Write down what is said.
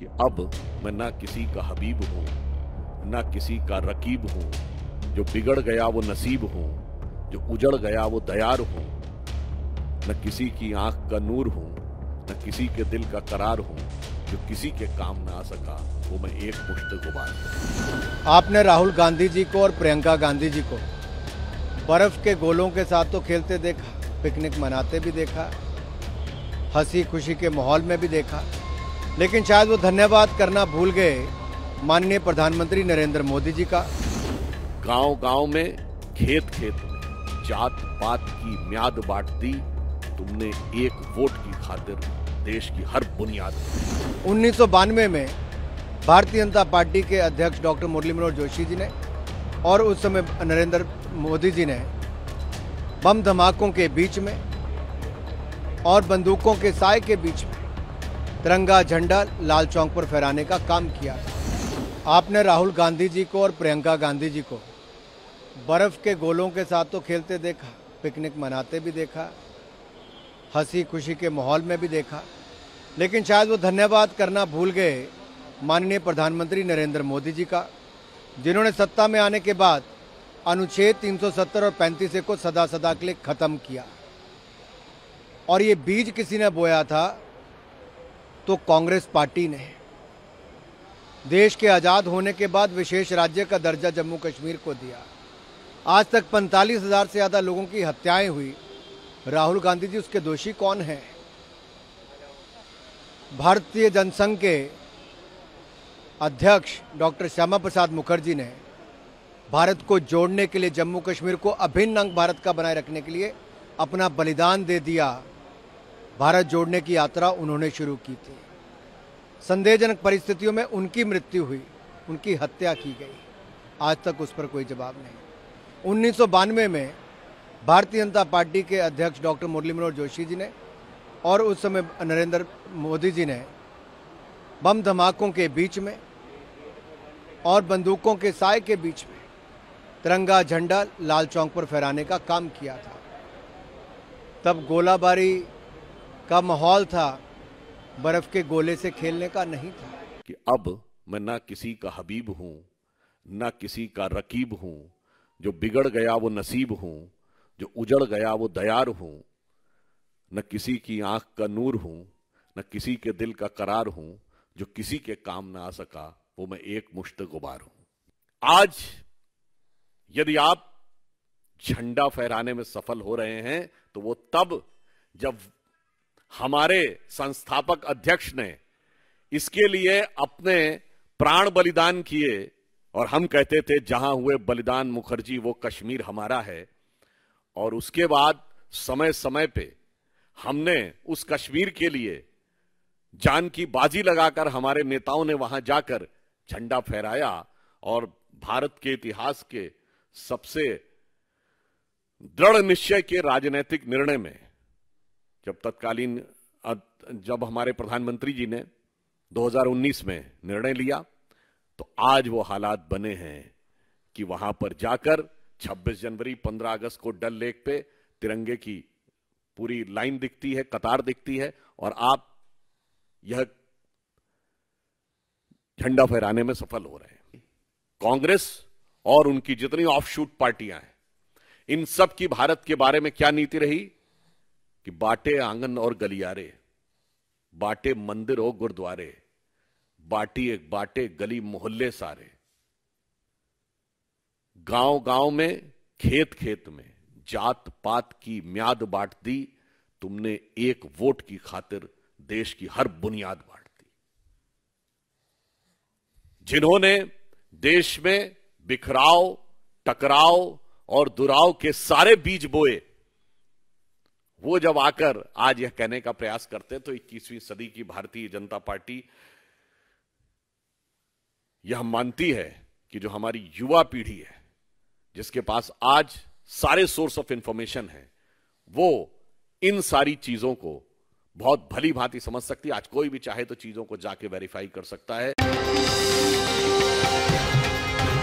कि अब मैं ना किसी का हबीब हूँ ना किसी का रकीब हूँ जो बिगड़ गया वो नसीब हूँ जो उजड़ गया वो दयार हूँ न किसी की आंख का नूर हूँ न किसी के दिल का करार हूँ जो किसी के काम ना आ सका वो मैं एक मुश्त गुबार आपने राहुल गांधी जी को और प्रियंका गांधी जी को बर्फ के गोलों के साथ तो खेलते देखा पिकनिक मनाते भी देखा हंसी खुशी के माहौल में भी देखा लेकिन शायद वो धन्यवाद करना भूल गए माननीय प्रधानमंत्री नरेंद्र मोदी जी का गांव गांव में खेत खेत में जात पात की म्याद बांट दी तुमने एक वोट की खातिर देश की हर बुनियाद उन्नीस में भारतीय जनता पार्टी के अध्यक्ष डॉक्टर मुरली मनोहर जोशी जी ने और उस समय नरेंद्र मोदी जी ने बम धमाकों के बीच में और बंदूकों के साय के बीच में तिरंगा झंडा लाल चौक पर फहराने का काम किया आपने राहुल गांधी जी को और प्रियंका गांधी जी को बर्फ़ के गोलों के साथ तो खेलते देखा पिकनिक मनाते भी देखा हंसी खुशी के माहौल में भी देखा लेकिन शायद वो धन्यवाद करना भूल गए माननीय प्रधानमंत्री नरेंद्र मोदी जी का जिन्होंने सत्ता में आने के बाद अनुच्छेद 370 और पैंतीस को सदा सदा के लिए ख़त्म किया और ये बीज किसी ने बोया था तो कांग्रेस पार्टी ने देश के आज़ाद होने के बाद विशेष राज्य का दर्जा जम्मू कश्मीर को दिया आज तक पैंतालीस हज़ार से ज़्यादा लोगों की हत्याएं हुई राहुल गांधी जी उसके दोषी कौन हैं भारतीय जनसंघ के अध्यक्ष डॉक्टर श्यामा प्रसाद मुखर्जी ने भारत को जोड़ने के लिए जम्मू कश्मीर को अभिन्न अंग भारत का बनाए रखने के लिए अपना बलिदान दे दिया भारत जोड़ने की यात्रा उन्होंने शुरू की थी संदेहजनक परिस्थितियों में उनकी मृत्यु हुई उनकी हत्या की गई आज तक उस पर कोई जवाब नहीं उन्नीस में भारतीय जनता पार्टी के अध्यक्ष डॉक्टर मुरली मनोहर जोशी जी ने और उस समय नरेंद्र मोदी जी ने बम धमाकों के बीच में और बंदूकों के साय के बीच में तिरंगा झंडा लाल चौक पर फहराने का काम किया था तब गोलाबारी का माहौल था बर्फ के गोले से खेलने का नहीं था कि अब मैं ना किसी का हबीब हूं ना किसी का रकीब हूं जो बिगड़ गया वो नसीब हूं जो उजड़ गया वो दयार हूं न किसी की आंख का नूर हूं न किसी के दिल का करार हूं जो किसी के काम ना आ सका वो मैं एक मुश्त गुबार हूं आज यदि आप झंडा फहराने में सफल हो रहे हैं तो वो तब जब हमारे संस्थापक अध्यक्ष ने इसके लिए अपने प्राण बलिदान किए और हम कहते थे जहां हुए बलिदान मुखर्जी वो कश्मीर हमारा है और उसके बाद समय समय पे हमने उस कश्मीर के लिए जान की बाजी लगाकर हमारे नेताओं ने वहां जाकर झंडा फहराया और भारत के इतिहास के सबसे दृढ़ निश्चय के राजनीतिक निर्णय में जब तत्कालीन जब हमारे प्रधानमंत्री जी ने 2019 में निर्णय लिया तो आज वो हालात बने हैं कि वहां पर जाकर 26 जनवरी 15 अगस्त को डल लेक पे तिरंगे की पूरी लाइन दिखती है कतार दिखती है और आप यह झंडा फहराने में सफल हो रहे हैं कांग्रेस और उनकी जितनी ऑफशूट पार्टियां हैं इन सब की भारत के बारे में क्या नीति रही कि बाटे आंगन और गलियारे बाटे मंदिर और गुरुद्वारे बाटी एक बाटे गली मोहल्ले सारे गांव गांव में खेत खेत में जात पात की म्याद बांट दी तुमने एक वोट की खातिर देश की हर बुनियाद बांट दी जिन्होंने देश में बिखराव टकराव और दुराव के सारे बीज बोए वो जब आकर आज यह कहने का प्रयास करते तो 21वीं सदी की भारतीय जनता पार्टी यह मानती है कि जो हमारी युवा पीढ़ी है जिसके पास आज सारे सोर्स ऑफ इंफॉर्मेशन है वो इन सारी चीजों को बहुत भली भांति समझ सकती है आज कोई भी चाहे तो चीजों को जाके वेरीफाई कर सकता है